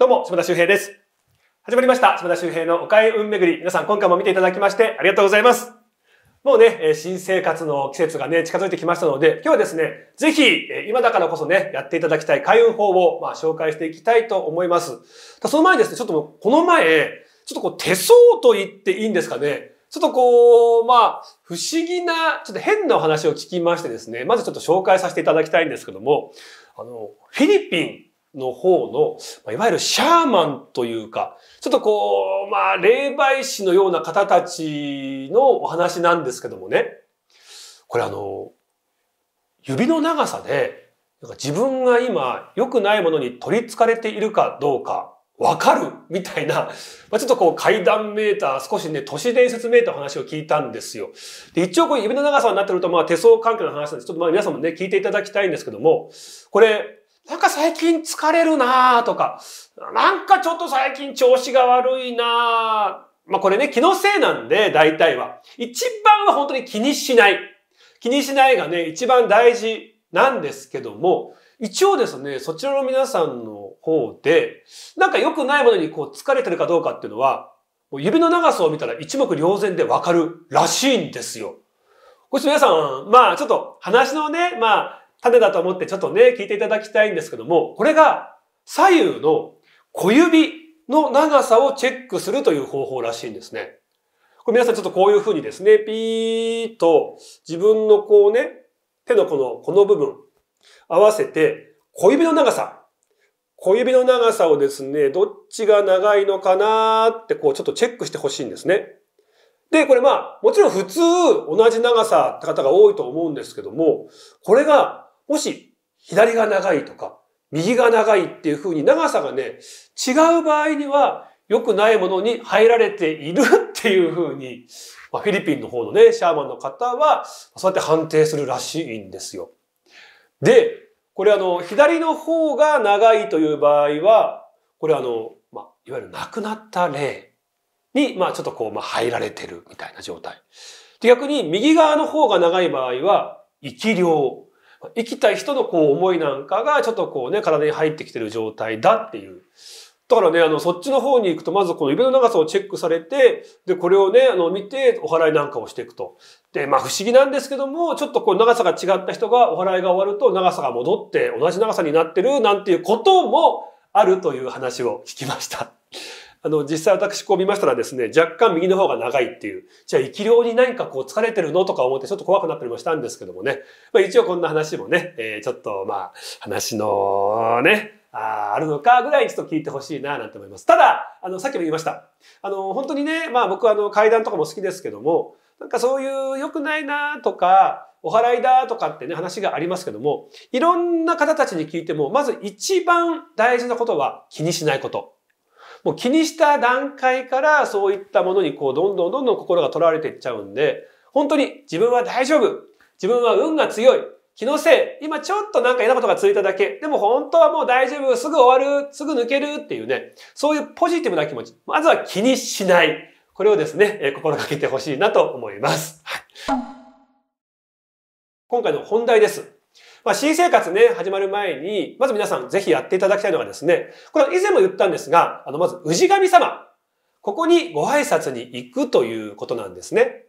どうも、島田修平です。始まりました。島田修平のお買い運巡り。皆さん、今回も見ていただきましてありがとうございます。もうね、新生活の季節がね、近づいてきましたので、今日はですね、ぜひ、今だからこそね、やっていただきたい開運法を、まあ、紹介していきたいと思います。その前にですね、ちょっとこの前、ちょっとこう、手相と言っていいんですかね。ちょっとこう、まあ、不思議な、ちょっと変なお話を聞きましてですね、まずちょっと紹介させていただきたいんですけども、あの、フィリピンの方の、まあ、いわゆるシャーマンというか、ちょっとこう、まあ、霊媒師のような方たちのお話なんですけどもね、これあの、指の長さで、なんか自分が今良くないものに取り憑かれているかどうかわかるみたいな、まあ、ちょっとこう階段メーター、少しね、都市伝説メーターの話を聞いたんですよ。で、一応こう指の長さになってると、まあ手相関係の話なんです。ちょっとまあ皆さんもね、聞いていただきたいんですけども、これ、なんか最近疲れるなとか、なんかちょっと最近調子が悪いなまあこれね、気のせいなんで、大体は。一番は本当に気にしない。気にしないがね、一番大事なんですけども、一応ですね、そちらの皆さんの方で、なんか良くないものにこう疲れてるかどうかっていうのは、指の長さを見たら一目瞭然でわかるらしいんですよ。これ皆さん、まあちょっと話のね、まあ種だと思ってちょっとね、聞いていただきたいんですけども、これが左右の小指の長さをチェックするという方法らしいんですね。これ皆さんちょっとこういう風にですね、ピーと自分のこうね、手のこの、この部分、合わせて、小指の長さ。小指の長さをですね、どっちが長いのかなーってこうちょっとチェックしてほしいんですね。で、これまあ、もちろん普通同じ長さって方が多いと思うんですけども、これがもし左が長いとか、右が長いっていう風に長さがね、違う場合には良くないものに入られているっていう風に、まあ、フィリピンの方のね、シャーマンの方は、そうやって判定するらしいんですよ。で、これあの、左の方が長いという場合は、これあの、まあ、いわゆる亡くなった例に、まあ、ちょっとこう、まあ、入られてるみたいな状態。で、逆に右側の方が長い場合は、生き量。生きたい人のこう思いなんかがちょっとこうね、体に入ってきてる状態だっていう。だからね、あの、そっちの方に行くと、まずこの指の長さをチェックされて、で、これをね、あの、見て、お祓いなんかをしていくと。で、まあ、不思議なんですけども、ちょっとこう、長さが違った人が、お祓いが終わると、長さが戻って、同じ長さになってる、なんていうこともあるという話を聞きました。あの、実際私こう見ましたらですね、若干右の方が長いっていう、じゃあ生き量に何かこう疲れてるのとか思ってちょっと怖くなったりもしたんですけどもね、まあ一応こんな話もね、えー、ちょっとまあ、話のね、ああるのかぐらいちょっと聞いてほしいななんて思います。ただ、あの、さっきも言いました。あの、本当にね、まあ僕はあの、階段とかも好きですけども、なんかそういう良くないなとか、お払いだとかってね、話がありますけども、いろんな方たちに聞いても、まず一番大事なことは気にしないこと。もう気にした段階からそういったものにこう、どんどんどんどん心が取られていっちゃうんで、本当に自分は大丈夫。自分は運が強い。気のせい。今ちょっとなんか嫌なことが続いただけ。でも本当はもう大丈夫。すぐ終わる。すぐ抜けるっていうね。そういうポジティブな気持ち。まずは気にしない。これをですね、え心がけてほしいなと思います。はい、今回の本題です。まあ、新生活ね、始まる前に、まず皆さんぜひやっていただきたいのがですね、これ以前も言ったんですが、あの、まず、氏神様。ここにご挨拶に行くということなんですね。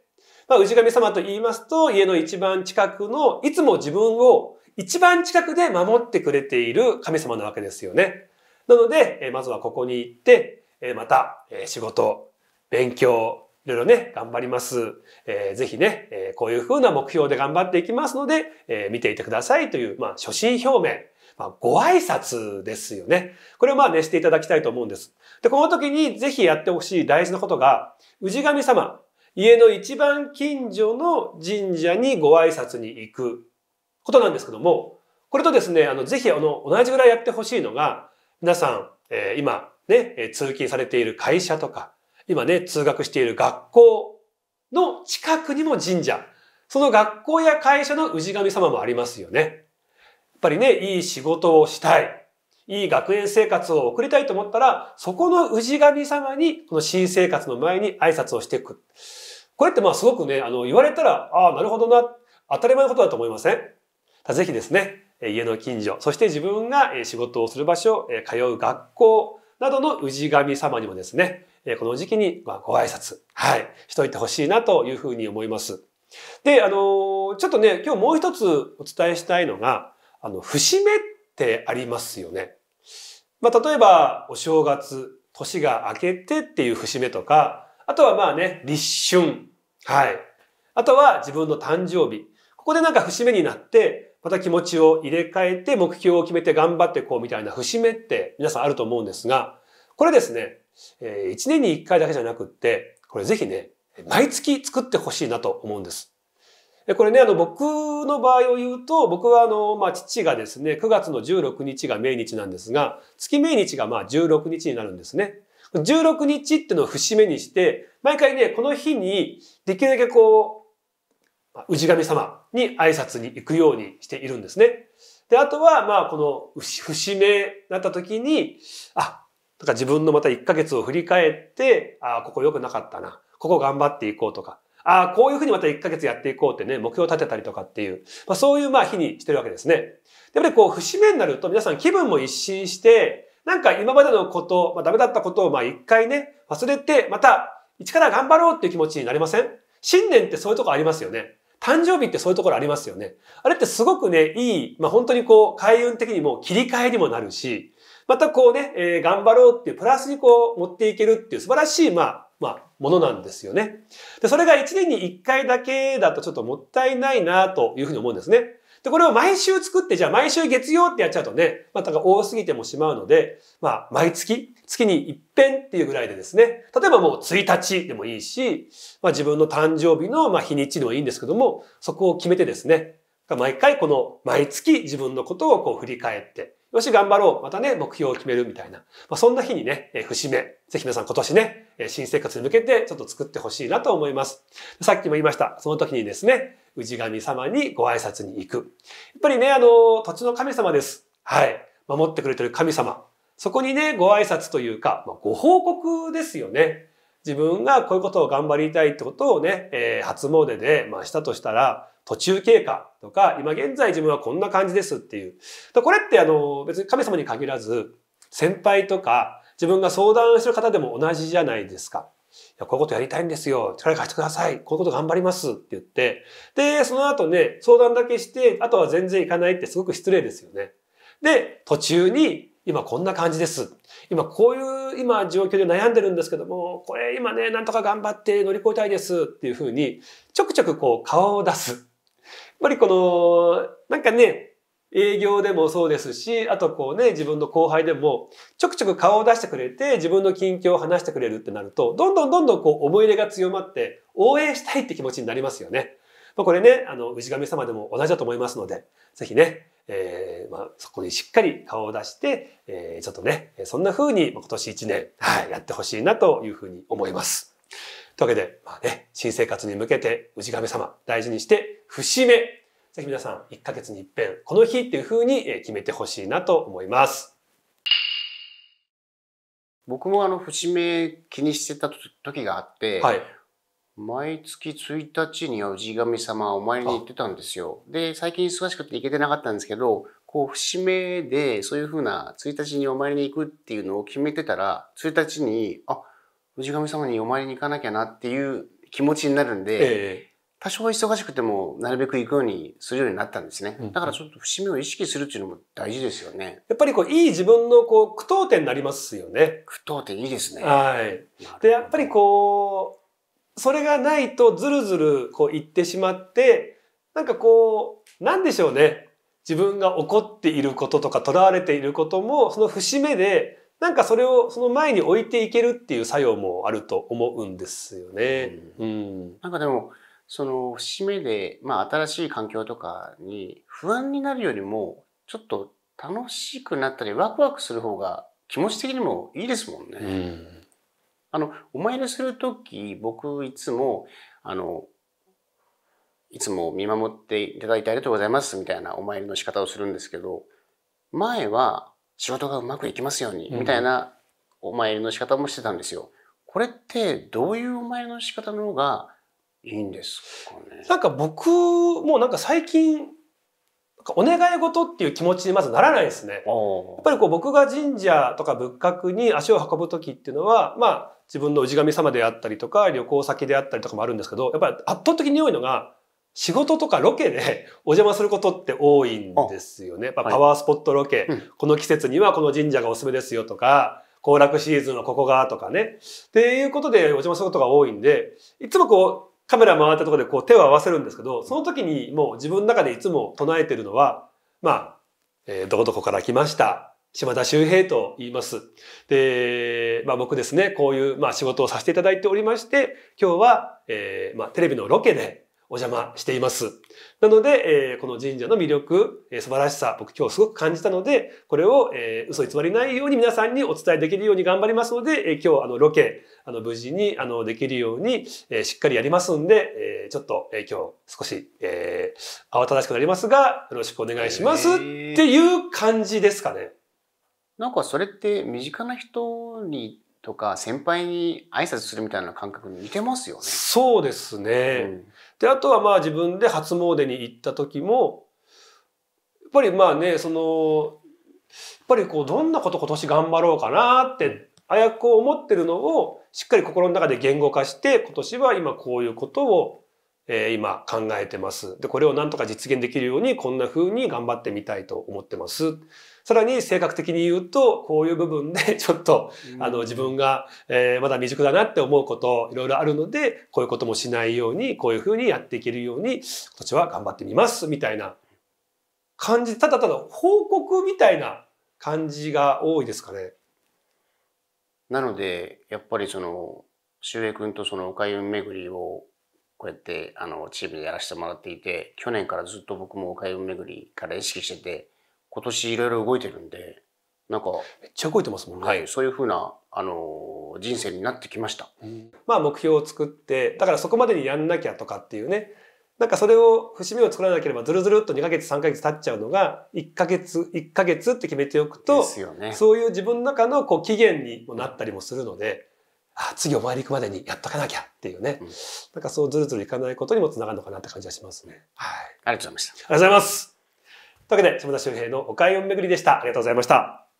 まあ、氏神様と言いますと、家の一番近くの、いつも自分を一番近くで守ってくれている神様なわけですよね。なので、まずはここに行って、また、仕事、勉強、いろいろね、頑張ります。えー、ぜひね、えー、こういうふうな目標で頑張っていきますので、えー、見ていてくださいという、まあ、初心表明。まあ、ご挨拶ですよね。これをまあね、していただきたいと思うんです。で、この時にぜひやってほしい大事なことが、氏神様、家の一番近所の神社にご挨拶に行くことなんですけども、これとですね、あの、ぜひあの、同じぐらいやってほしいのが、皆さん、えー、今、ね、通勤されている会社とか、今ね、通学している学校の近くにも神社、その学校や会社の氏神様もありますよね。やっぱりね、いい仕事をしたい。いい学園生活を送りたいと思ったら、そこの氏神様に、この新生活の前に挨拶をしていく。これってまあすごくね、あの、言われたら、ああ、なるほどな、当たり前のことだと思いませんぜひですね、家の近所、そして自分が仕事をする場所、通う学校などの氏神様にもですね、えこの時期にまご挨拶、はい、しといてほしいなというふうに思います。で、あのちょっとね、今日もう一つお伝えしたいのが、あの、節目ってありますよね。まあ、例えば、お正月、年が明けてっていう節目とか、あとはまあね、立春。はい。あとは自分の誕生日。ここでなんか節目になって、また気持ちを入れ替えて目標を決めて頑張ってこうみたいな節目って皆さんあると思うんですが、これですね、え1年に1回だけじゃなくって、これぜひね、毎月作ってほしいなと思うんです。これね、あの、僕の場合を言うと、僕はあの、まあ、父がですね、9月の16日が命日なんですが、月命日がまあ16日になるんですね。16日ってのを節目にして、毎回ね、この日にできるだけこう、氏神様に挨拶に行くようにしているんですね。で、あとは、まあ、この節目だった時に、あ、だから自分のまた1ヶ月を振り返って、ああ、ここ良くなかったな。ここ頑張っていこうとか。ああ、こういうふうにまた1ヶ月やっていこうってね、目標を立てたりとかっていう、まあそういうまあ日にしてるわけですね。やっぱりこう、節目になると皆さん気分も一新して、なんか今までのこと、まあダメだったことをまあ一回ね、忘れて、また一から頑張ろうっていう気持ちになりません新年ってそういうとこありますよね。誕生日ってそういうところありますよね。あれってすごくね、いい、まあ本当にこう、開運的にも切り替えにもなるし、またこうね、えー、頑張ろうっていう、プラスにこう持っていけるっていう素晴らしい、まあ、まあ、ものなんですよね。で、それが1年に1回だけだとちょっともったいないなというふうに思うんですね。で、これを毎週作って、じゃあ毎週月曜ってやっちゃうとね、また、あ、多すぎてもしまうので、まあ、毎月、月に一遍っていうぐらいでですね、例えばもう1日でもいいし、まあ自分の誕生日の、まあ、日にちでもいいんですけども、そこを決めてですね、毎回この毎月自分のことをこう振り返って、よし、頑張ろう。またね、目標を決めるみたいな。まあ、そんな日にね、えー、節目。ぜひ皆さん今年ね、えー、新生活に向けてちょっと作ってほしいなと思います。さっきも言いました。その時にですね、氏神様にご挨拶に行く。やっぱりね、あの、土地の神様です。はい。守ってくれてる神様。そこにね、ご挨拶というか、まあ、ご報告ですよね。自分がこういうことを頑張りたいってことをね、えー、初詣で、まあ、したとしたら、途中経過とか、今現在自分はこんな感じですっていう。これってあの、別に神様に限らず、先輩とか、自分が相談してる方でも同じじゃないですか。いや、こういうことやりたいんですよ。力貸してください。こういうこと頑張りますって言って。で、その後ね、相談だけして、あとは全然行かないってすごく失礼ですよね。で、途中に今こんな感じです。今こういう今状況で悩んでるんですけども、これ今ね、なんとか頑張って乗り越えたいですっていうふうに、ちょくちょくこう顔を出す。やっぱりこの、なんかね、営業でもそうですし、あとこうね、自分の後輩でも、ちょくちょく顔を出してくれて、自分の近況を話してくれるってなると、どんどんどんどんこう思い入れが強まって、応援したいって気持ちになりますよね。まあ、これね、あの、氏神様でも同じだと思いますので、ぜひね、えー、まあ、そこにしっかり顔を出して、えー、ちょっとね、そんな風に今年一年、はい、やってほしいなというふうに思います。というわけで、まあね、新生活に向けて、氏神様、大事にして、節目。ぜひ皆さん、1ヶ月に一遍、この日っていう風に決めてほしいなと思います。僕もあの節目気にしてた時があって、はい、毎月1日には氏神様お参りに行ってたんですよ。で、最近忙しくて行けてなかったんですけど、こう、節目で、そういうふうな、1日にお参りに行くっていうのを決めてたら、1日に、あ、氏神様にお参りに行かなきゃなっていう気持ちになるんで、えー多少忙しくてもなるべく行くようにするようになったんですね。だからちょっと節目を意識するっていうのも大事ですよね。やっぱりこういい自分のこう苦闘点になりますよね。苦闘点いいですね。はい。でやっぱりこそれがないとずるずるこう言ってしまって、なんかこう、なんでしょうね。自分が怒っていることとかとらわれていることも、その節目で、なんかそれをその前に置いていけるっていう作用もあると思うんですよね。うん。うん、なんかでも、その節目で、まあ新しい環境とかに不安になるよりも、ちょっと楽しくなったりワクワクする方が気持ち的にもいいですもんね。うんあの、お参りするとき、僕いつも、あの、いつも見守っていただいてありがとうございますみたいなお参りの仕方をするんですけど、前は仕事がうまくいきますようにみたいなお参りの仕方もしてたんですよ。これってどういうお参りの仕方の方がいいんですかねなんか僕もなんか最近お願い事っていう気持ちにまずならないですね。やっぱりこう僕が神社とか仏閣に足を運ぶ時っていうのは、まあ自分の氏神様であったりとか旅行先であったりとかもあるんですけど、やっぱり圧倒的に多いのが仕事とかロケで お邪魔することって多いんですよね。まパワースポットロケ、はいこの季節にはこの神社がおすすめですよとか、行楽シーズンのここがとかね。っていうことでお邪魔することが多いんで、いつもこうカメラ回ったところでこう手を合わせるんですけど、その時にもう自分の中でいつも唱えてるのは、まあ、えー、どこどこから来ました。島田周平と言います。で、まあ僕ですね、こういう、まあ、仕事をさせていただいておりまして、今日は、えー、まあテレビのロケで、お邪魔しています。なので、えー、この神社の魅力、えー、素晴らしさ、僕今日すごく感じたので、これを、えー、嘘偽りないように皆さんにお伝えできるように頑張りますので、えー、今日あのロケ、あの無事にあのできるように、えー、しっかりやりますんで、えー、ちょっと、えー、今日少し、えー、慌ただしくなりますが、よろしくお願いしますっていう感じですかね。なんかそれって身近な人にとか先輩に挨拶するみたいな感覚に似てますよね。そうですね。うんであとはまあ自分で初詣に行った時もやっぱりまあねそのやっぱりこうどんなこと今年頑張ろうかなってあやこう思ってるのをしっかり心の中で言語化して今年は今こういうことをえー、今考えてます。で、これをなんとか実現できるようにこんな風に頑張ってみたいと思ってます。さらに性格的に言うと、こういう部分で ちょっと、あの、自分が、えー、まだ未熟だなって思うこと、いろいろあるので、こういうこともしないように、こういう風にやっていけるように、今年は頑張ってみます、みたいな感じ、ただただ報告みたいな感じが多いですかね。なので、やっぱりその、周平君とそのおかゆ巡りをこうやってあのチームでやらせてもらっていて去年からずっと僕も海運巡りから意識してて今年いろいろ動いてるんでなんかめっちゃ動いてますもんね、はい、そういうふうなあの人生になってきました、うん、まあ目標を作ってだからそこまでにやんなきゃとかっていうねなんかそれを節目を作らなければずるずるっと2ヶ月3ヶ月経っちゃうのが1ヶ月1ヶ月って決めておくと、ね、そういう自分の中のこう期限にもなったりもするので。あ、次お参り行くまでにやっとかなきゃっていうね、うん、なんかそうずるずるいかないことにもつながるのかなって感じがしますね。はい。ありがとうございました。ありがとうございます。というわけで、島田周平のお買い物巡りでした。ありがとうございました。